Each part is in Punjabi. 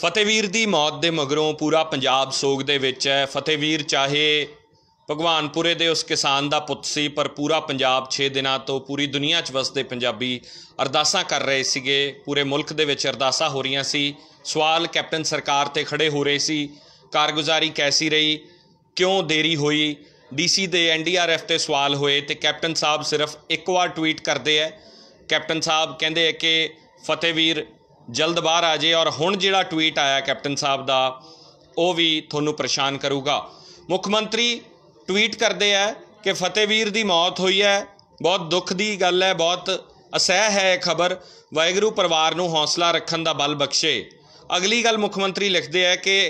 ਫਤਿਹਵੀਰ ਦੀ ਮੌਤ ਦੇ ਮਗਰੋਂ ਪੂਰਾ ਪੰਜਾਬ ਸੋਗ ਦੇ ਵਿੱਚ ਹੈ ਫਤਿਹਵੀਰ ਚਾਹੇ ਭਗਵਾਨਪੁਰੇ ਦੇ ਉਸ ਕਿਸਾਨ ਦਾ ਪੁੱਤ ਸੀ ਪਰ ਪੂਰਾ ਪੰਜਾਬ 6 ਦਿਨਾਂ ਤੋਂ ਪੂਰੀ ਦੁਨੀਆ 'ਚ ਵਸਦੇ ਪੰਜਾਬੀ ਅਰਦਾਸਾਂ ਕਰ ਰਹੇ ਸੀਗੇ ਪੂਰੇ ਮੁਲਕ ਦੇ ਵਿੱਚ ਅਰਦਾਸਾਂ ਹੋ ਰਹੀਆਂ ਸੀ ਸਵਾਲ ਕੈਪਟਨ ਸਰਕਾਰ ਤੇ ਖੜੇ ਹੋ ਰਹੇ ਸੀ ਕਾਰਗੁਜ਼ਾਰੀ ਕੈਸੀ ਰਹੀ ਕਿਉਂ ਦੇਰੀ ਹੋਈ ਡੀਸੀ ਦੇ ਐਨਡੀਆਰਐਫ ਤੇ ਸਵਾਲ ਹੋਏ ਤੇ ਕੈਪਟਨ ਸਾਹਿਬ ਸਿਰਫ ਇੱਕ ਵਾਰ ਟਵੀਟ ਕਰਦੇ ਐ ਕੈਪਟਨ ਸਾਹਿਬ ਕਹਿੰਦੇ ਐ ਕਿ ਫਤਿਹਵੀਰ ਜਲਦ ਬਾਹਰ ਆ ਜੇ ਔਰ ਹੁਣ ਜਿਹੜਾ ਟਵੀਟ ਆਇਆ ਕੈਪਟਨ ਸਾਹਿਬ ਦਾ ਉਹ ਵੀ ਤੁਹਾਨੂੰ ਪਰੇਸ਼ਾਨ ਕਰੂਗਾ ਮੁੱਖ ਮੰਤਰੀ ਟਵੀਟ ਕਰਦੇ ਆ ਕਿ ਫਤਿਹਵੀਰ ਦੀ ਮੌਤ ਹੋਈ ਹੈ ਬਹੁਤ ਦੁੱਖ ਦੀ ਗੱਲ ਹੈ ਬਹੁਤ ਅਸਹਿ ਹੈ ਖਬਰ ਵੈਗਰੂ ਪਰਿਵਾਰ ਨੂੰ ਹੌਸਲਾ ਰੱਖਣ ਦਾ ਬਲ ਬਖਸ਼ੇ ਅਗਲੀ ਗੱਲ ਮੁੱਖ ਮੰਤਰੀ ਲਿਖਦੇ ਆ ਕਿ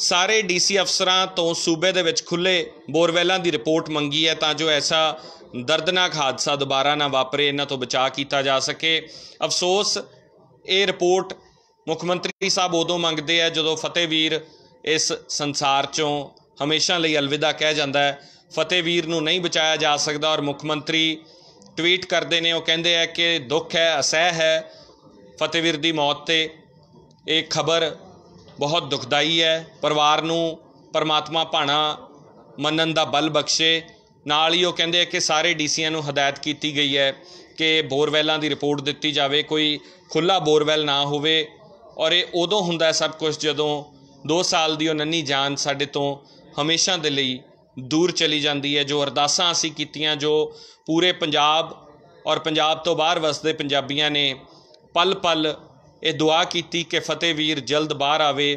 ਸਾਰੇ ਡੀਸੀ ਅਫਸਰਾਂ ਤੋਂ ਸੂਬੇ ਦੇ ਵਿੱਚ ਖੁੱਲੇ ਬੋਰਵੈਲਾਂ ਦੀ ਰਿਪੋਰਟ ਮੰਗੀ ਹੈ ਤਾਂ ਜੋ ਐਸਾ ਦਰਦਨਾਕ ਹਾਦਸਾ ਦੁਬਾਰਾ ਨਾ ਵਾਪਰੇ ਇਹਨਾਂ ਤੋਂ ਬਚਾਅ ਕੀਤਾ ਜਾ ਸਕੇ ਅਫਸੋਸ ਇਹ ਰਿਪੋਰਟ ਮੁੱਖ ਮੰਤਰੀ ਸਾਹਿਬ ਉਦੋਂ ਮੰਗਦੇ ਆ ਜਦੋਂ ਫਤਿਹਵੀਰ ਇਸ ਸੰਸਾਰ ਚੋਂ ਹਮੇਸ਼ਾ ਲਈ ਅਲਵਿਦਾ ਕਹਿ ਜਾਂਦਾ ਹੈ ਫਤਿਹਵੀਰ ਨੂੰ ਨਹੀਂ ਬਚਾਇਆ ਜਾ ਸਕਦਾ ਔਰ ਮੁੱਖ ਮੰਤਰੀ ਟਵੀਟ ਕਰਦੇ ਨੇ ਉਹ ਕਹਿੰਦੇ ਆ ਕਿ ਦੁੱਖ ਹੈ ਅਸਹਿ ਹੈ ਫਤਿਹਵੀਰ ਦੀ ਮੌਤ ਤੇ ਇਹ ਖਬਰ ਬਹੁਤ ਦੁਖਦਾਈ ਹੈ ਪਰਿਵਾਰ ਨੂੰ ਪਰਮਾਤਮਾ ਭਾਣਾ ਮੰਨਣ ਦਾ ਬਲ ਬਖਸ਼ੇ ਨਾਲ ਹੀ ਉਹ ਕਹਿੰਦੇ ਆ ਕਿ ਸਾਰੇ ਡੀਸੀਆਂ ਨੂੰ ਹਦਾਇਤ ਕੀਤੀ ਗਈ ਹੈ ਕਿ ਬੋਰਵੈਲਾਂ ਦੀ ਰਿਪੋਰਟ ਦਿੱਤੀ ਜਾਵੇ ਕੋਈ ਖੁੱਲਾ ਬੋਰਵੈਲ ਨਾ ਹੋਵੇ ਔਰ ਇਹ ਉਦੋਂ ਹੁੰਦਾ ਸਭ ਕੁਝ ਜਦੋਂ 2 ਸਾਲ ਦੀ ਉਹ ਨੰਨੀ ਜਾਨ ਸਾਡੇ ਤੋਂ ਹਮੇਸ਼ਾ ਦੇ ਲਈ ਦੂਰ ਚਲੀ ਜਾਂਦੀ ਹੈ ਜੋ ਅਰਦਾਸਾਂ ਅਸੀਂ ਕੀਤੀਆਂ ਜੋ ਪੂਰੇ ਪੰਜਾਬ ਔਰ ਪੰਜਾਬ ਤੋਂ ਬਾਹਰ ਵਸਦੇ ਪੰਜਾਬੀਆਂ ਨੇ ਪਲ ਪਲ ਇਹ ਦੁਆ ਕੀਤੀ ਕਿ ਫਤਿਹ ਵੀਰ ਜਲਦ ਬਾਹਰ ਆਵੇ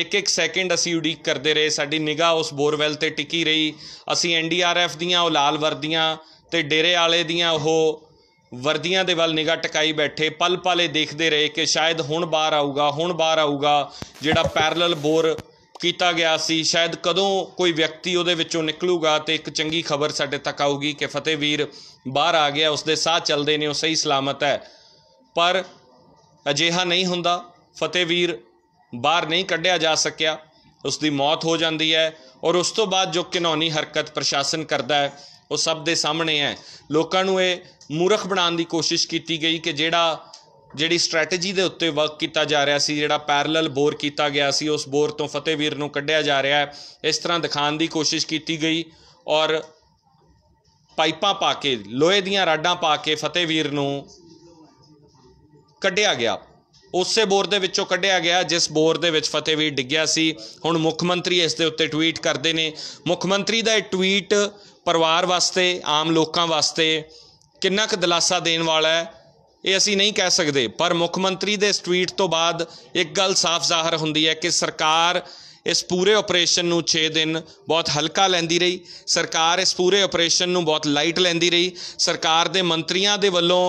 ਇੱਕ ਇੱਕ ਸੈਕਿੰਡ ਅਸੀਂ ਉਡੀਕ ਕਰਦੇ ਰਹੇ ਸਾਡੀ ਨਿਗਾਹ ਉਸ ਬੋਰਵੈਲ ਤੇ ਟਿਕੀ ਰਹੀ ਅਸੀਂ ਐਨਡੀਆਰਐਫ ਦੀਆਂ ਉਹ ਲਾਲ ਵਰਦੀਆਂ ਤੇ ਡੇਰੇ ਵਾਲੇ ਦੀਆਂ ਉਹ ਵਰਦੀਆਂ ਦੇ ਵੱਲ ਨਿਗਾ ਟਿਕਾਈ ਬੈਠੇ ਪਲ ਪਲੇ ਦੇਖਦੇ ਰਹੇ ਕਿ ਸ਼ਾਇਦ ਹੁਣ ਬਾਹਰ ਆਊਗਾ ਹੁਣ ਬਾਹਰ ਆਊਗਾ ਜਿਹੜਾ ਪੈਰਲਲ ਬੋਰ ਕੀਤਾ ਗਿਆ ਸੀ ਸ਼ਾਇਦ ਕਦੋਂ ਕੋਈ ਵਿਅਕਤੀ ਉਹਦੇ ਵਿੱਚੋਂ ਨਿਕਲੂਗਾ ਤੇ ਇੱਕ ਚੰਗੀ ਖਬਰ ਸਾਡੇ ਤੱਕ ਆਊਗੀ ਕਿ ਫਤਿਹ ਵੀਰ ਬਾਹਰ ਆ ਗਿਆ ਉਸਦੇ ਸਾਹ ਚੱਲਦੇ ਨੇ ਉਹ ਸਹੀ ਸਲਾਮਤ ਹੈ ਪਰ ਅਜੇਹਾ ਨਹੀਂ ਹੁੰਦਾ ਫਤਿਹ ਵੀਰ ਬਾਹਰ ਨਹੀਂ ਕੱਢਿਆ ਜਾ ਸਕਿਆ ਉਸ ਦੀ ਮੌਤ ਹੋ ਜਾਂਦੀ ਹੈ ਔਰ ਉਸ ਤੋਂ ਬਾਅਦ ਜੋ ਕਿਨੌਨੀ ਹਰਕਤ ਪ੍ਰਸ਼ਾਸਨ ਕਰਦਾ ਹੈ ਉਹ ਸਭ ਦੇ ਸਾਹਮਣੇ ਹੈ ਲੋਕਾਂ ਨੂੰ ਇਹ ਮੂਰਖ ਬਣਾਉਣ ਦੀ ਕੋਸ਼ਿਸ਼ ਕੀਤੀ ਗਈ ਕਿ ਜਿਹੜਾ ਜਿਹੜੀ ਸਟ੍ਰੈਟਜੀ ਦੇ ਉੱਤੇ ਵਰਕ ਕੀਤਾ ਜਾ ਰਿਹਾ ਸੀ ਜਿਹੜਾ ਪੈਰਲਲ ਬੋਰ ਕੀਤਾ ਗਿਆ ਸੀ ਉਸ ਬੋਰ ਤੋਂ ਫਤਿਹਵੀਰ ਨੂੰ ਕੱਢਿਆ ਜਾ ਰਿਹਾ ਹੈ ਇਸ ਤਰ੍ਹਾਂ ਦਿਖਾਉਣ ਦੀ ਕੋਸ਼ਿਸ਼ ਕੀਤੀ ਗਈ ਔਰ ਪਾਈਪਾਂ ਪਾ ਕੇ ਲੋਹੇ ਦੀਆਂ ਰਾਡਾਂ ਪਾ ਕੇ ਫਤਿਹਵੀਰ ਨੂੰ ਕੱਢਿਆ ਗਿਆ ਉਸੇ ਬੋਰ ਦੇ ਵਿੱਚੋਂ ਕੱਢਿਆ ਗਿਆ ਜਿਸ ਬੋਰ ਦੇ ਵਿੱਚ ਫਤਿਹਵੀਰ ਡਿੱਗਿਆ ਸੀ ਹੁਣ ਮੁੱਖ ਮੰਤਰੀ ਇਸ ਦੇ ਉੱਤੇ ਟਵੀਟ ਕਰਦੇ ਨੇ ਮੁੱਖ ਮੰਤਰੀ ਦਾ ਇਹ ਟਵੀਟ ਪਰਿਵਾਰ ਵਾਸਤੇ ਆਮ ਲੋਕਾਂ ਵਾਸਤੇ ਕਿੰਨਾ ਕੁ ਦਿਲਾਸਾ ਦੇਣ ਵਾਲਾ ਹੈ ਇਹ ਅਸੀਂ ਨਹੀਂ ਕਹਿ ਸਕਦੇ ਪਰ ਮੁੱਖ ਮੰਤਰੀ ਦੇ ਇਸ ਤੋਂ ਬਾਅਦ ਇੱਕ ਗੱਲ ਸਾਫ਼ ਜ਼ਾਹਰ ਹੁੰਦੀ ਹੈ ਕਿ ਸਰਕਾਰ ਇਸ ਪੂਰੇ ਆਪਰੇਸ਼ਨ ਨੂੰ 6 ਦਿਨ ਬਹੁਤ ਹਲਕਾ ਲੈਂਦੀ ਰਹੀ ਸਰਕਾਰ ਇਸ ਪੂਰੇ ਆਪਰੇਸ਼ਨ ਨੂੰ ਬਹੁਤ ਲਾਈਟ ਲੈਂਦੀ ਰਹੀ ਸਰਕਾਰ ਦੇ ਮੰਤਰੀਆਂ ਦੇ ਵੱਲੋਂ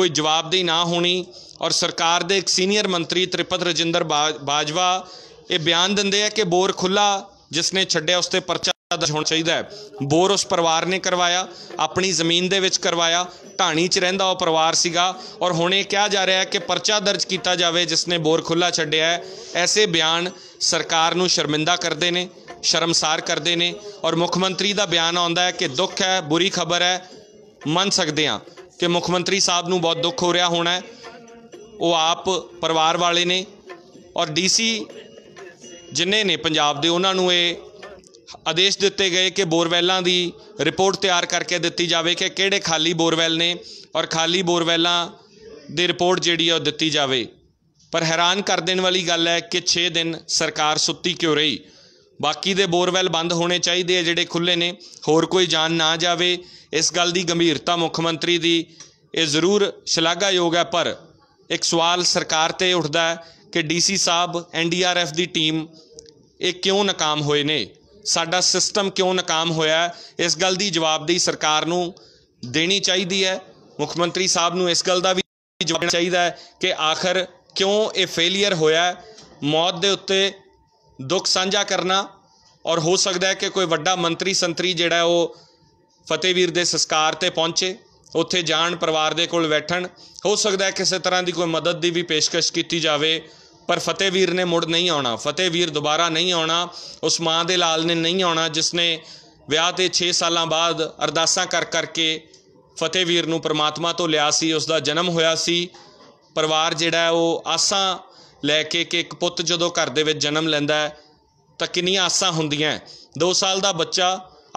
ਕੋਈ ਜਵਾਬਦੇਹੀ ਨਾ ਹੋਣੀ ਔਰ ਸਰਕਾਰ ਦੇ ਇੱਕ ਸੀਨੀਅਰ ਮੰਤਰੀ ਤ੍ਰਿਪਤ ਰਜਿੰਦਰ ਬਾਜਵਾ ਇਹ ਬਿਆਨ ਦਿੰਦੇ ਆ ਕਿ ਬੋਰ ਖੁੱਲਾ ਜਿਸ ਨੇ ਛੱਡਿਆ ਉਸ ਤੇ ਪਰਚਾ ਦਾ ਹੋਣਾ ਚਾਹੀਦਾ ਹੈ ਬੋਰ ਉਸ ਪਰਿਵਾਰ ਨੇ ਕਰਵਾਇਆ ਆਪਣੀ ਜ਼ਮੀਨ ਦੇ ਵਿੱਚ ਕਰਵਾਇਆ ਢਾਣੀ 'ਚ ਰਹਿੰਦਾ ਉਹ ਪਰਿਵਾਰ ਸੀਗਾ ਔਰ ਹੁਣ ਇਹ ਕਿਹਾ ਜਾ ਰਿਹਾ ਹੈ ਕਿ ਪਰਚਾ ਦਰਜ ਕੀਤਾ ਜਾਵੇ ਜਿਸ ਨੇ ਬੋਰ ਖੁੱਲਾ ਛੱਡਿਆ ਹੈ ਐਸੇ ਬਿਆਨ ਸਰਕਾਰ ਨੂੰ ਸ਼ਰਮਿੰਦਾ ਕਰਦੇ ਨੇ ਸ਼ਰਮਸਾਰ ਕਰਦੇ ਨੇ ਔਰ ਮੁੱਖ ਮੰਤਰੀ ਦਾ ਬਿਆਨ ਆਉਂਦਾ ਹੈ ਕਿ ਦੁੱਖ ਹੈ ਬੁਰੀ ਖਬਰ ਹੈ ਮੰਨ ਸਕਦੇ ਹਾਂ ਕਿ ਮੁੱਖ ਮੰਤਰੀ ਸਾਹਿਬ ਨੂੰ ਬਹੁਤ ਦੁੱਖ ਹੋ ਰਿਹਾ ਹੋਣਾ ਉਹ ਆਪ ਪਰਿਵਾਰ ਵਾਲੇ ਨੇ ਔਰ ਡੀਸੀ ਜਿੰਨੇ ਨੇ ਪੰਜਾਬ ਦੇ ਉਹਨਾਂ ਨੂੰ ਇਹ ਆਦੇਸ਼ ਦਿੱਤੇ ਗਏ ਕਿ ਬੋਰਵੈਲਾਂ ਦੀ ਰਿਪੋਰਟ ਤਿਆਰ ਕਰਕੇ ਦਿੱਤੀ ਜਾਵੇ ਕਿ ਕਿਹੜੇ ਖਾਲੀ ਬੋਰਵੈਲ ਨੇ ਔਰ ਖਾਲੀ ਬੋਰਵੈਲਾਂ ਦੀ ਰਿਪੋਰਟ ਜਿਹੜੀ ਹੈ ਉਹ ਦਿੱਤੀ ਜਾਵੇ ਪਰ ਹੈਰਾਨ ਕਰ ਦੇਣ ਵਾਲੀ ਗੱਲ ਹੈ ਕਿ 6 ਦਿਨ ਸਰਕਾਰ ਸੁੱਤੀ ਕਿਉਂ ਰਹੀ ਬਾਕੀ ਦੇ ਬੋਰਵੈਲ ਬੰਦ ਹੋਣੇ ਚਾਹੀਦੇ ਆ ਜਿਹੜੇ ਖੁੱਲੇ ਨੇ ਹੋਰ ਕੋਈ ਜਾਨ ਨਾ ਜਾਵੇ ਇਸ ਗੱਲ ਦੀ ਗੰਭੀਰਤਾ ਮੁੱਖ ਮੰਤਰੀ ਦੀ ਇਹ ਜ਼ਰੂਰ ਸ਼ਲਾਘਾਯੋਗ ਹੈ ਪਰ ਇੱਕ ਸਵਾਲ ਸਰਕਾਰ ਤੇ ਉੱਠਦਾ ਹੈ ਕਿ ਡੀਸੀ ਸਾਹਿਬ ਐਨਡੀਆਰਐਫ ਦੀ ਟੀਮ ਇਹ ਕਿਉਂ ਨਾਕਾਮ ਹੋਏ ਨੇ ਸਾਡਾ ਸਿਸਟਮ ਕਿਉਂ ਨਾਕਾਮ ਹੋਇਆ ਇਸ ਗੱਲ ਦੀ ਜਵਾਬਦੇਹੀ ਸਰਕਾਰ ਨੂੰ ਦੇਣੀ ਚਾਹੀਦੀ ਹੈ ਮੁੱਖ ਮੰਤਰੀ ਸਾਹਿਬ ਨੂੰ ਇਸ ਗੱਲ ਦਾ ਵੀ ਜਵਾਬ ਦੇਣਾ ਚਾਹੀਦਾ ਹੈ ਕਿ ਆਖਰ ਕਿਉਂ ਇਹ ਫੇਲਿਅਰ ਹੋਇਆ ਮੌਤ ਦੇ ਉੱਤੇ ਦੁੱਖ ਸਾਂਝਾ ਕਰਨਾ ਔਰ ਹੋ ਸਕਦਾ ਹੈ ਕਿ ਕੋਈ ਵੱਡਾ ਮੰਤਰੀ ਸੰਤਰੀ ਜਿਹੜਾ ਉਹ ਫਤਿਹਵੀਰ ਦੇ ਸੰਸਕਾਰ ਤੇ ਪਹੁੰਚੇ ਉੱਥੇ ਜਾਣ ਪਰਿਵਾਰ ਦੇ ਕੋਲ ਬੈਠਣ ਹੋ ਸਕਦਾ ਹੈ ਕਿਸੇ ਤਰ੍ਹਾਂ ਦੀ ਕੋਈ ਮਦਦ ਦੀ ਵੀ ਪੇਸ਼ਕਸ਼ ਕੀਤੀ ਜਾਵੇ ਪਰ ਫਤਿਹ ਵੀਰ ਨੇ ਮੁੜ ਨਹੀਂ ਆਉਣਾ ਫਤਿਹ ਵੀਰ ਦੁਬਾਰਾ ਨਹੀਂ ਆਉਣਾ ਉਸ ਮਾਂ ਦੇ ਲਾਲ ਨੇ ਨਹੀਂ ਆਉਣਾ ਜਿਸ ਨੇ ਵਿਆਹ ਤੇ 6 ਸਾਲਾਂ ਬਾਅਦ ਅਰਦਾਸਾਂ ਕਰ ਕਰਕੇ ਫਤਿਹ ਵੀਰ ਨੂੰ ਪ੍ਰਮਾਤਮਾ ਤੋਂ ਲਿਆ ਸੀ ਉਸ ਦਾ ਜਨਮ ਹੋਇਆ ਸੀ ਪਰਿਵਾਰ ਜਿਹੜਾ ਉਹ ਆਸਾਂ ਲੈ ਕੇ ਕਿ ਇੱਕ ਪੁੱਤ ਜਦੋਂ ਘਰ ਦੇ ਵਿੱਚ ਜਨਮ ਲੈਂਦਾ ਹੈ ਤਾਂ ਕਿੰਨੀਆਂ ਆਸਾਂ ਹੁੰਦੀਆਂ 2 ਸਾਲ ਦਾ ਬੱਚਾ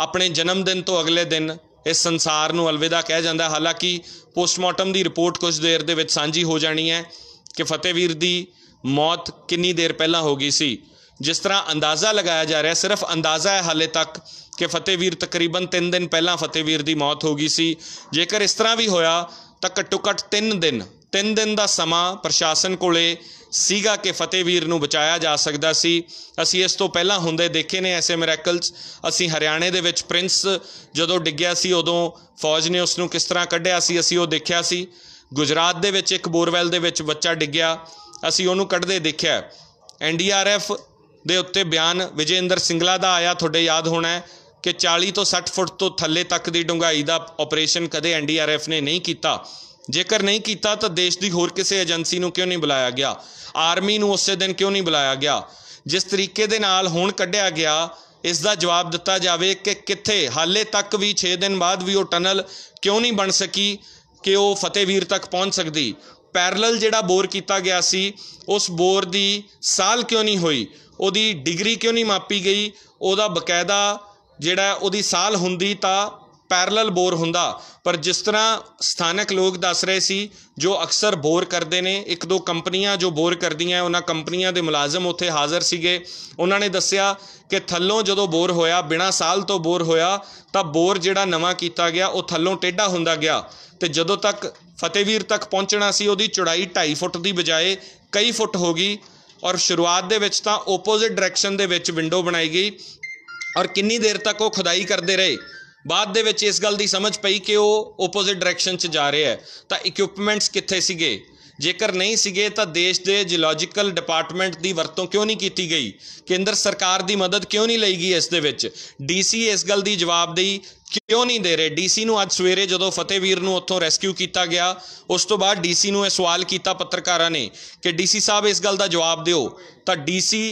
ਆਪਣੇ ਜਨਮ ਦਿਨ ਤੋਂ ਅਗਲੇ ਦਿਨ ਇਸ ਸੰਸਾਰ ਨੂੰ ਅਲਵਿਦਾ ਕਹਿ ਜਾਂਦਾ ਹਾਲਾਂਕਿ ਪੋਸਟਮਾਰਟਮ ਦੀ ਰਿਪੋਰਟ ਕੁਝ ਦੇਰ ਦੇ ਵਿੱਚ ਸਾਂਝੀ ਹੋ ਜਾਣੀ ਹੈ ਕਿ ਫਤਿਹਵੀਰ ਦੀ ਮੌਤ ਕਿੰਨੀ ਦੇਰ ਪਹਿਲਾਂ ਹੋ ਗਈ ਸੀ ਜਿਸ ਤਰ੍ਹਾਂ ਅੰਦਾਜ਼ਾ ਲਗਾਇਆ ਜਾ ਰਿਹਾ ਸਿਰਫ ਅੰਦਾਜ਼ਾ ਹੈ ਹਾਲੇ ਤੱਕ ਕਿ ਫਤਿਹਵੀਰ ਤਕਰੀਬਨ 3 ਦਿਨ ਪਹਿਲਾਂ ਫਤਿਹਵੀਰ ਦੀ ਮੌਤ ਹੋ ਗਈ ਸੀ ਜੇਕਰ ਇਸ ਤਰ੍ਹਾਂ ਵੀ ਹੋਇਆ ਤਾਂ ਘੱਟੋ ਘੱਟ 3 ਦਿਨ 3 ਦਿਨ ਦਾ ਸਮਾਂ ਪ੍ਰਸ਼ਾਸਨ ਕੋਲੇ ਸੀਗਾ ਕਿ ਫਤਿਹਵੀਰ ਨੂੰ ਬਚਾਇਆ ਜਾ ਸਕਦਾ ਸੀ ਅਸੀਂ ਇਸ ਤੋਂ ਪਹਿਲਾਂ ਹੁੰਦੇ ਦੇਖੇ ਨੇ ਐਸੇ ਮਿਰੈਕਲਸ ਅਸੀਂ ਹਰਿਆਣੇ ਦੇ ਵਿੱਚ ਪ੍ਰਿੰਸ ਜਦੋਂ ਡਿੱਗਿਆ ਸੀ ਉਦੋਂ ਫੌਜ ਨੇ ਉਸ ਨੂੰ ਕਿਸ ਤਰ੍ਹਾਂ ਕੱਢਿਆ ਸੀ ਅਸੀਂ ਉਹ ਦੇਖਿਆ ਸੀ ਗੁਜਰਾਤ ਦੇ ਵਿੱਚ ਇੱਕ ਬੋਰਵੈਲ ਦੇ ਵਿੱਚ ਬੱਚਾ ਡਿੱਗਿਆ ਅਸੀਂ ਉਹਨੂੰ ਕੱਢਦੇ ਦੇਖਿਆ ਐਨਡੀਆਰਐਫ ਦੇ ਉੱਤੇ ਬਿਆਨ ਵਿਜੇਂਦਰ ਸਿੰਗਲਾ ਦਾ ਆਇਆ ਤੁਹਾਡੇ ਯਾਦ ਹੋਣਾ ਕਿ 40 ਤੋਂ 60 ਫੁੱਟ ਤੋਂ ਥੱਲੇ ਤੱਕ ਦੀ ਡੂੰਘਾਈ ਦਾ ਆਪਰੇਸ਼ਨ ਕਦੇ ਐਨਡੀਆਰਐਫ ਨੇ ਨਹੀਂ ਕੀਤਾ ਜੇਕਰ ਨਹੀਂ ਕੀਤਾ ਤਾਂ ਦੇਸ਼ ਦੀ ਹੋਰ ਕਿਸੇ ਏਜੰਸੀ ਨੂੰ ਕਿਉਂ ਨਹੀਂ ਬੁਲਾਇਆ ਗਿਆ ਆਰਮੀ ਨੂੰ ਉਸੇ ਦਿਨ ਕਿਉਂ ਨਹੀਂ ਬੁਲਾਇਆ ਗਿਆ ਜਿਸ ਤਰੀਕੇ ਦੇ ਨਾਲ ਹੁਣ ਕੱਢਿਆ ਗਿਆ ਇਸ ਦਾ ਜਵਾਬ ਦਿੱਤਾ ਜਾਵੇ ਕਿ ਕਿੱਥੇ ਹਾਲੇ ਤੱਕ ਵੀ 6 ਦਿਨ ਬਾਅਦ ਵੀ ਉਹ ਟਨਲ ਕਿਉਂ ਨਹੀਂ ਬਣ ਸਕੀ ਕਿ ਉਹ ਫਤਿਹਵੀਰ ਤੱਕ ਪਹੁੰਚ ਸਕਦੀ ਪੈਰਲਲ ਜਿਹੜਾ ਬੋਰ ਕੀਤਾ ਗਿਆ ਸੀ ਉਸ ਬੋਰ ਦੀ ਸਾਲ ਕਿਉਂ ਨਹੀਂ ਹੋਈ ਉਹਦੀ ਡਿਗਰੀ ਕਿਉਂ ਨਹੀਂ ਮਾਪੀ ਗਈ ਉਹਦਾ ਬਕਾਇਦਾ ਜਿਹੜਾ ਉਹਦੀ ਸਾਲ ਹੁੰਦੀ ਤਾਂ ਪੈਰਲਲ ਬੋਰ ਹੁੰਦਾ ਪਰ ਜਿਸ ਤਰ੍ਹਾਂ ਸਥਾਨਕ ਲੋਕ ਦੱਸ ਰਹੇ ਸੀ ਜੋ ਅਕਸਰ ਬੋਰ ਕਰਦੇ ਨੇ ਇੱਕ ਦੋ ਕੰਪਨੀਆਂ ਜੋ ਬੋਰ ਕਰਦੀਆਂ ਉਹਨਾਂ ਕੰਪਨੀਆਂ ਦੇ ਮੁਲਾਜ਼ਮ ਉੱਥੇ ਹਾਜ਼ਰ ਸੀਗੇ ਉਹਨਾਂ ਨੇ ਦੱਸਿਆ ਕਿ ਥੱਲੋਂ ਜਦੋਂ ਬੋਰ ਹੋਇਆ ਬਿਨਾਂ ਸਾਲ ਤੋਂ ਬੋਰ ਹੋਇਆ ਤਾਂ ਬੋਰ ਜਿਹੜਾ ਨਵਾਂ ਕੀਤਾ ਗਿਆ ਉਹ ਥੱਲੋਂ ਟੇਢਾ ਹੁੰਦਾ ਗਿਆ ਤੇ ਜਦੋਂ ਤੱਕ ਫਤਿਹਵੀਰ ਤੱਕ ਪਹੁੰਚਣਾ ਸੀ ਉਹਦੀ ਚੌੜਾਈ 2.5 ਫੁੱਟ ਦੀ ਬਜਾਏ ਕਈ ਫੁੱਟ ਹੋ ਗਈ ਔਰ ਸ਼ੁਰੂਆਤ ਦੇ ਵਿੱਚ ਤਾਂ ਆਪੋਜ਼ਿਟ ਡਾਇਰੈਕਸ਼ਨ ਦੇ ਵਿੱਚ ਵਿੰਡੋ ਬਣਾਈ ਗਈ ਔਰ ਕਿੰਨੀ ਦੇਰ ਤੱਕ ਉਹ ਖੁਦਾਈ ਕਰਦੇ ਰਹੇ ਬਾਅਦ ਦੇ ਵਿੱਚ ਇਸ ਗੱਲ ਦੀ ਸਮਝ ਪਈ ਕਿ ਉਹ ਆਪੋਜ਼ਿਟ ਡਾਇਰੈਕਸ਼ਨ 'ਚ ਜਾ ਰਿਹਾ ਹੈ ਤਾਂ ਇਕਵਿਪਮੈਂਟਸ ਕਿੱਥੇ ਸੀਗੇ ਜੇਕਰ ਨਹੀਂ ਸੀਗੇ ਤਾਂ ਦੇਸ਼ ਦੇ ਜੀਓਲੋਜੀਕਲ ਡਿਪਾਰਟਮੈਂਟ ਦੀ ਵਰਤੋਂ ਕਿਉਂ ਨਹੀਂ ਕੀਤੀ ਗਈ ਕੇਂਦਰ ਸਰਕਾਰ ਦੀ ਮਦਦ ਕਿਉਂ ਨਹੀਂ ਲਈ ਗਈ ਇਸ ਦੇ ਵਿੱਚ ਡੀਸੀ ਇਸ ਗੱਲ ਦੀ ਜਵਾਬਦੇਹੀ ਕਿਉਂ ਨਹੀਂ ਦੇ ਰਹੇ ਡੀਸੀ ਨੂੰ ਅੱਜ ਸਵੇਰੇ ਜਦੋਂ ਫਤਿਹਵੀਰ ਨੂੰ ਉੱਥੋਂ ਰੈਸਕਿਊ ਕੀਤਾ ਗਿਆ ਉਸ ਤੋਂ ਬਾਅਦ ਡੀਸੀ ਨੂੰ ਇਹ ਸਵਾਲ ਕੀਤਾ ਪੱਤਰਕਾਰਾਂ ਨੇ ਕਿ ਡੀਸੀ ਸਾਹਿਬ ਇਸ ਗੱਲ ਦਾ ਜਵਾਬ ਦਿਓ ਤਾਂ ਡੀਸੀ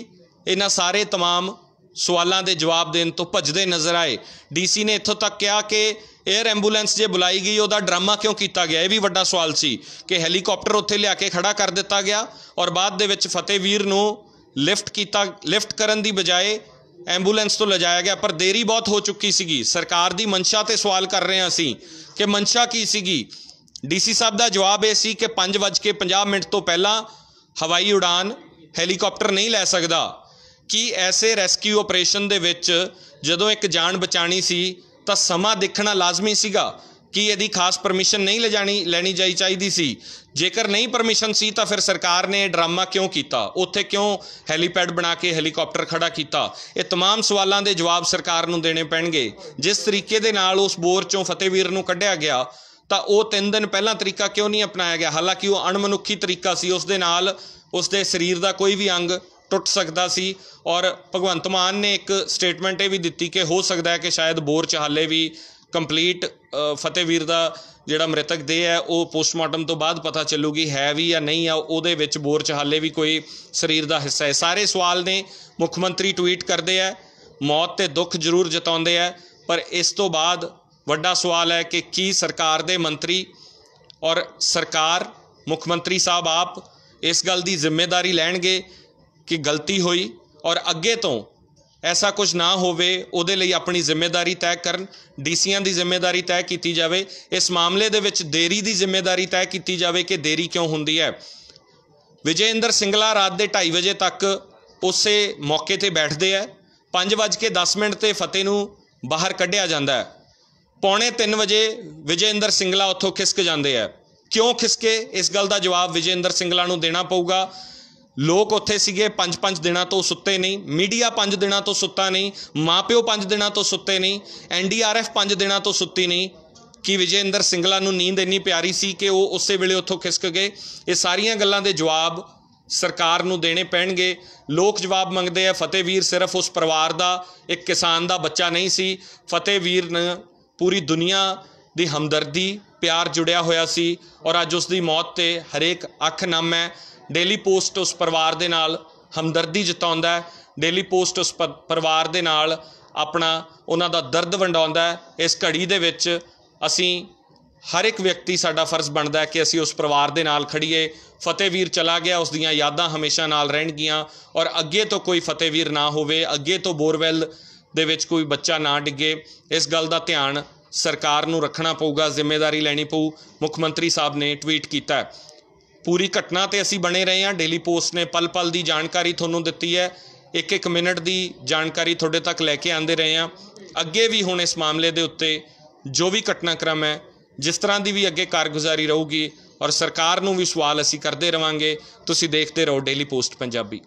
ਇਹਨਾਂ ਸਾਰੇ तमाम ਸਵਾਲਾਂ ਦੇ ਜਵਾਬ ਦੇਣ ਤੋਂ ਭੱਜਦੇ ਨਜ਼ਰ ਆਏ ਡੀਸੀ ਨੇ ਇੱਥੋਂ ਤੱਕ ਕਿਹਾ ਕਿ 에ਅਰ ਐਂਬੂਲੈਂਸ ਜੇ ਬੁਲਾਈ ਗਈ ਉਹਦਾ ਡਰਾਮਾ ਕਿਉਂ ਕੀਤਾ ਗਿਆ ਇਹ ਵੀ ਵੱਡਾ ਸਵਾਲ ਸੀ ਕਿ ਹੈਲੀਕਾਪਟਰ ਉੱਥੇ ਲਿਆ ਕੇ ਖੜਾ ਕਰ ਦਿੱਤਾ ਗਿਆ ਔਰ ਬਾਅਦ ਦੇ ਵਿੱਚ ਫਤਿਹਵੀਰ ਨੂੰ ਲਿਫਟ ਕੀਤਾ ਲਿਫਟ ਕਰਨ ਦੀ ਬਜਾਏ ਐਂਬੂਲੈਂਸ ਤੋਂ ਲਜਾਇਆ ਗਿਆ ਪਰ ਦੇਰੀ ਬਹੁਤ ਹੋ ਚੁੱਕੀ ਸੀਗੀ ਸਰਕਾਰ ਦੀ ਮਨਸ਼ਾ ਤੇ ਸਵਾਲ ਕਰ ਰਹੇ ਹਾਂ ਅਸੀਂ ਕਿ ਮਨਸ਼ਾ ਕੀ ਸੀਗੀ ਡੀਸੀ ਸਾਹਿਬ ਦਾ ਜਵਾਬ ਇਹ ਸੀ ਕਿ 5:50 ਮਿੰਟ ਤੋਂ ਪਹਿਲਾਂ ਹਵਾਈ ਉਡਾਨ ਹੈਲੀਕਾਪਟਰ ਨਹੀਂ ਲੈ ਸਕਦਾ ਕਿ ਐਸੇ ਰੈਸਕਿਊ ਆਪਰੇਸ਼ਨ ਦੇ ਵਿੱਚ ਜਦੋਂ ਇੱਕ ਜਾਨ ਬਚਾਣੀ ਸੀ ਤਾਂ ਸਮਾਂ ਦੇਖਣਾ ਲਾਜ਼ਮੀ ਸੀਗਾ ਕਿ ਇਹਦੀ ਖਾਸ ਪਰਮਿਸ਼ਨ ਨਹੀਂ ਲੈਣੀ ਲੈਣੀ ਜਾਈ ਚਾਹੀਦੀ ਸੀ ਜੇਕਰ ਨਹੀਂ ਪਰਮਿਸ਼ਨ ਸੀ ਤਾਂ ਫਿਰ ਸਰਕਾਰ ਨੇ ਡਰਾਮਾ ਕਿਉਂ ਕੀਤਾ ਉੱਥੇ ਕਿਉਂ ਹੈਲੀਪੈਡ ਬਣਾ ਕੇ ਹੈਲੀਕਾਪਟਰ ਖੜਾ ਕੀਤਾ ਇਹ तमाम ਸਵਾਲਾਂ ਦੇ ਜਵਾਬ ਸਰਕਾਰ ਨੂੰ ਦੇਣੇ ਪੈਣਗੇ ਜਿਸ ਤਰੀਕੇ ਦੇ ਨਾਲ ਉਸ ਬੋਰ ਚੋਂ ਫਤਿਹਵੀਰ ਨੂੰ ਕੱਢਿਆ ਗਿਆ ਤਾਂ ਉਹ 3 ਦਿਨ ਪਹਿਲਾਂ ਤਰੀਕਾ ਕਿਉਂ ਨਹੀਂ ਅਪਣਾਇਆ ਗਿਆ ਹਾਲਾਂਕਿ ਉਹ ਅਣਮਨੁੱਖੀ ਤਰੀਕਾ ਸੀ ਉਸ ਦੇ ਨਾਲ ਉਸ ਦੇ ਸਰੀਰ ਦਾ ਕੋਈ ਵੀ ਅੰਗ ਟੁੱਟ ਸਕਦਾ ਸੀ ਔਰ ਭਗਵੰਤ ਮਾਨ ਨੇ ਇੱਕ ਸਟੇਟਮੈਂਟ ਇਹ ਵੀ ਦਿੱਤੀ ਕਿ ਹੋ ਸਕਦਾ ਹੈ ਕਿ ਸ਼ਾਇਦ ਬੋਰਚ ਹਾਲੇ ਵੀ ਕੰਪਲੀਟ ਫਤਿਹਵੀਰ ਦਾ ਜਿਹੜਾ ਮ੍ਰਿਤਕ ਦੇਹ ਹੈ ਉਹ ਪੋਸਟਮਾਰਟਮ ਤੋਂ ਬਾਅਦ ਪਤਾ ਚੱਲੂਗੀ ਹੈ ਵੀ ਜਾਂ ਨਹੀਂ ਆ ਉਹਦੇ ਵਿੱਚ ਬੋਰਚ ਹਾਲੇ ਵੀ ਕੋਈ ਸਰੀਰ ਦਾ ਹਿੱਸਾ ਹੈ ਸਾਰੇ ਸਵਾਲ ਨੇ ਮੁੱਖ ਮੰਤਰੀ ਟਵੀਟ ਕਰਦੇ ਆ ਮੌਤ ਤੇ ਦੁੱਖ ਜ਼ਰੂਰ ਜਤਾਉਂਦੇ ਆ ਪਰ ਇਸ ਤੋਂ ਬਾਅਦ ਵੱਡਾ ਸਵਾਲ ਹੈ ਕਿ ਕੀ ਸਰਕਾਰ ਦੇ ਮੰਤਰੀ ਔਰ ਸਰਕਾਰ ਮੁੱਖ ਮੰਤਰੀ ਸਾਹਿਬ ਆਪ ਇਸ ਗੱਲ ਦੀ ਜ਼ਿੰਮੇਵਾਰੀ ਲੈਣਗੇ ਕਿ ਗਲਤੀ ਹੋਈ ਔਰ ਅੱਗੇ ਤੋਂ ਐਸਾ ਕੁਝ ਨਾ ਹੋਵੇ ਉਹਦੇ ਲਈ ਆਪਣੀ ਜ਼ਿੰਮੇਵਾਰੀ ਤੈਅ ਕਰਨ ਡੀਸੀਆਂ ਦੀ ਜ਼ਿੰਮੇਵਾਰੀ ਤੈਅ ਕੀਤੀ ਜਾਵੇ ਇਸ ਮਾਮਲੇ ਦੇ ਵਿੱਚ ਦੇਰੀ ਦੀ ਜ਼ਿੰਮੇਵਾਰੀ ਤੈਅ ਕੀਤੀ ਜਾਵੇ ਕਿ ਦੇਰੀ ਕਿਉਂ ਹੁੰਦੀ ਹੈ ਵਿਜੇਂਦਰ ਸਿੰਘਲਾ ਰਾਤ ਦੇ 2:30 ਵਜੇ ਤੱਕ ਉਸੇ ਮੌਕੇ ਤੇ ਬੈਠਦੇ ਆ 5:10 ਮਿੰਟ ਤੇ ਫਤਿਹ ਨੂੰ ਬਾਹਰ ਕੱਢਿਆ ਜਾਂਦਾ ਹੈ ਪੌਣੇ 3 ਵਜੇ ਵਿਜੇਂਦਰ ਸਿੰਘਲਾ ਉੱਥੋਂ ਖਿਸਕ ਜਾਂਦੇ ਆ ਕਿਉਂ ਖਿਸਕੇ ਇਸ ਗੱਲ ਦਾ ਜਵਾਬ ਵਿਜੇਂਦਰ ਸਿੰਘਲਾ ਨੂੰ ਦੇਣਾ ਪਊਗਾ ਲੋਕ ਉੱਥੇ ਸੀਗੇ 5-5 ਦਿਨਾਂ ਤੋਂ ਸੁੱਤੇ ਨਹੀਂ ਮੀਡੀਆ 5 ਦਿਨਾਂ ਤੋਂ ਸੁੱਤਾ ਨਹੀਂ ਮਾਪਿਓ 5 ਦਿਨਾਂ ਤੋਂ ਸੁੱਤੇ ਨਹੀਂ ਐਨਡੀਆਰਐਫ 5 ਦਿਨਾਂ ਤੋਂ ਸੁੱਤੀ ਨਹੀਂ ਕਿ ਵਿਜੇਂਦਰ ਸਿੰਗਲਾ ਨੂੰ ਨੀਂਦ ਇੰਨੀ ਪਿਆਰੀ ਸੀ ਕਿ ਉਹ ਉਸੇ ਵੇਲੇ ਉੱਥੋਂ ਖਿਸਕ ਗਏ ਇਹ ਸਾਰੀਆਂ ਗੱਲਾਂ ਦੇ ਜਵਾਬ ਸਰਕਾਰ ਨੂੰ ਦੇਣੇ ਪੈਣਗੇ ਲੋਕ ਜਵਾਬ ਮੰਗਦੇ ਆ ਫਤਿਹਵੀਰ ਸਿਰਫ ਉਸ ਪਰਿਵਾਰ ਦਾ ਇੱਕ ਕਿਸਾਨ ਦਾ ਬੱਚਾ ਨਹੀਂ ਸੀ ਫਤਿਹਵੀਰ ਨੇ ਪੂਰੀ ਦੁਨੀਆ ਦੀ ਹਮਦਰਦੀ ਪਿਆਰ ਜੁੜਿਆ ਹੋਇਆ ਸੀ ਔਰ ਅੱਜ ਉਸ ਦੀ ਮੌਤ ਤੇ ਹਰੇਕ ਅੱਖ ਨਮ ਹੈ ਡੇਲੀ ਪੋਸਟ ਉਸ ਪਰਿਵਾਰ ਦੇ ਨਾਲ ਹਮਦਰਦੀ ਜਤਾਉਂਦਾ ਹੈ ਡੇਲੀ ਪੋਸਟ ਉਸ ਪਰਿਵਾਰ ਦੇ ਨਾਲ ਆਪਣਾ ਉਹਨਾਂ ਦਾ ਦਰਦ ਵੰਡਾਉਂਦਾ ਹੈ ਇਸ ਘੜੀ ਦੇ ਵਿੱਚ ਅਸੀਂ ਹਰ ਇੱਕ ਵਿਅਕਤੀ ਸਾਡਾ ਫਰਜ਼ ਬਣਦਾ ਹੈ ਕਿ ਅਸੀਂ ਉਸ ਪਰਿਵਾਰ ਦੇ ਨਾਲ ਖੜੀਏ ਫਤਿਹਵੀਰ ਚਲਾ ਗਿਆ ਉਸ ਦੀਆਂ ਯਾਦਾਂ ਹਮੇਸ਼ਾ ਨਾਲ ਰਹਿਣਗੀਆਂ ਔਰ ਅੱਗੇ ਤੋਂ ਕੋਈ ਫਤਿਹਵੀਰ ਨਾ ਹੋਵੇ ਅੱਗੇ ਤੋਂ ਬੋਰਵੈਲ ਦੇ ਵਿੱਚ ਕੋਈ ਬੱਚਾ ਨਾ ਡਿੱਗੇ ਇਸ ਗੱਲ ਦਾ ਧਿਆਨ ਸਰਕਾਰ ਨੂੰ ਰੱਖਣਾ ਪਊਗਾ ਜ਼ਿੰਮੇਵਾਰੀ ਲੈਣੀ ਪਊ ਮੁੱਖ ਮੰਤਰੀ ਸਾਹਿਬ ਨੇ ਟਵੀਟ ਕੀਤਾ ਪੂਰੀ ਘਟਨਾ ਤੇ ਅਸੀਂ ਬਣੇ ਰਹੇ ਹਾਂ ਡੇਲੀ ਪੋਸਟ ਨੇ ਪਲ ਪਲ ਦੀ ਜਾਣਕਾਰੀ ਤੁਹਾਨੂੰ ਦਿੱਤੀ ਹੈ ਇੱਕ ਇੱਕ ਮਿੰਟ ਦੀ ਜਾਣਕਾਰੀ ਤੁਹਾਡੇ ਤੱਕ ਲੈ ਕੇ ਆਂਦੇ ਰਹੇ ਹਾਂ ਅੱਗੇ ਵੀ ਹੁਣ ਇਸ ਮਾਮਲੇ ਦੇ ਉੱਤੇ ਜੋ ਵੀ ਘਟਨਾਕ੍ਰਮ ਹੈ ਜਿਸ ਤਰ੍ਹਾਂ ਦੀ ਵੀ ਅੱਗੇ ਕਾਰਗੁਜ਼ਾਰੀ ਰਹੂਗੀ ਔਰ ਸਰਕਾਰ ਨੂੰ ਵੀ ਸਵਾਲ ਅਸੀਂ ਕਰਦੇ ਰਵਾਂਗੇ ਤੁਸੀਂ ਦੇਖਦੇ ਰਹੋ ਡੇਲੀ ਪੋਸਟ ਪੰਜਾਬੀ